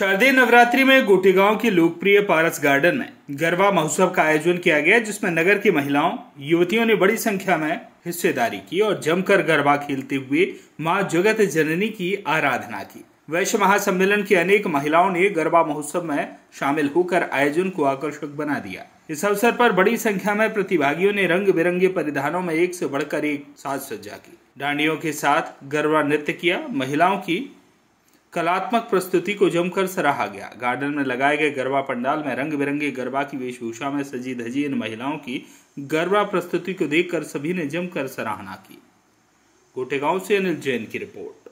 शारदीय नवरात्रि में गांव के लोकप्रिय पारस गार्डन में गरबा महोत्सव का आयोजन किया गया जिसमें नगर की महिलाओं युवतियों ने बड़ी संख्या में हिस्सेदारी की और जमकर गरबा खेलते हुए मां जगत जननी की आराधना की वैश्य महासम्मेलन की अनेक महिलाओं ने गरबा महोत्सव में शामिल होकर आयोजन को आकर्षक बना दिया इस अवसर पर बड़ी संख्या में प्रतिभागियों ने रंग बिरंगे परिधानों में एक से बढ़कर एक साज सज्जा की डांडियों के साथ गरबा नृत्य किया महिलाओं की कलात्मक प्रस्तुति को जमकर सराहा गया गार्डन में लगाए गए गरबा पंडाल में रंग बिरंगे गरबा की वेशभूषा में सजी धजी इन महिलाओं की गरबा प्रस्तुति को देखकर सभी ने जमकर सराहना की गोटेगांव से अनिल जैन की रिपोर्ट